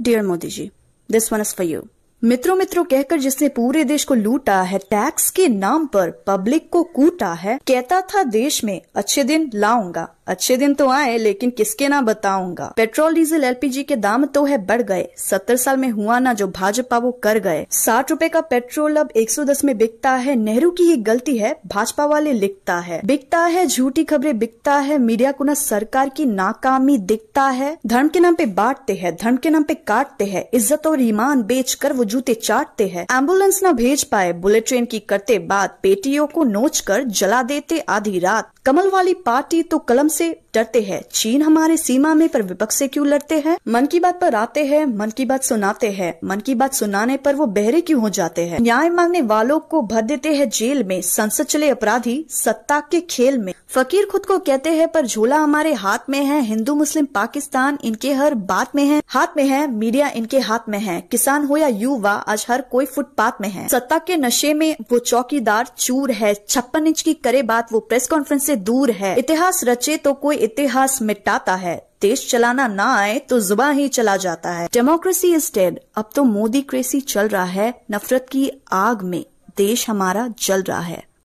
dear Modi ji this one is for you मित्रों मित्रों कहकर जिसने पूरे देश को लूटा है टैक्स के नाम पर पब्लिक को कूटा है कहता था देश में अच्छे दिन लाऊंगा अच्छे दिन तो आए लेकिन किसके ना बताऊंगा पेट्रोल डीजल एलपीजी के दाम तो है बढ़ गए सत्तर साल में हुआ ना जो भाजपा वो कर गए साठ रूपए का पेट्रोल अब 110 में बिकता है नेहरू की ये गलती है भाजपा वाले लिखता है बिकता है झूठी खबरें बिकता है मीडिया को ना सरकार की नाकामी दिखता है धर्म के नाम पे बांटते हैं धर्म के नाम पे काटते हैं इज्जत और ईमान बेच कर वो जूते चाटते हैं एम्बुलेंस ना भेज पाए बुलेट ट्रेन की करते बात पेटियों को नोच कर जला देते आधी रात कमल वाली पार्टी तो कलम C'est डरते हैं चीन हमारे सीमा में पर विपक्ष से क्यों लड़ते हैं मन की बात पर आते हैं मन की बात सुनाते हैं मन की बात सुनाने पर वो बहरे क्यों हो जाते हैं न्याय मांगने वालों को भर देते हैं जेल में संसद चले अपराधी सत्ता के खेल में फकीर खुद को कहते हैं पर झोला हमारे हाथ में है हिंदू मुस्लिम पाकिस्तान इनके हर बात में है हाथ में है मीडिया इनके हाथ में है किसान हो या युवा आज हर कोई फुटपाथ में है सत्ता के नशे में वो चौकीदार चूर है छप्पन इंच की करे बात वो प्रेस कॉन्फ्रेंस से दूर है इतिहास रचे तो कोई इतिहास मिटाता है देश चलाना ना आए तो जुबा ही चला जाता है डेमोक्रेसी इज डेड अब तो मोदी क्रेसी चल रहा है नफरत की आग में देश हमारा जल रहा है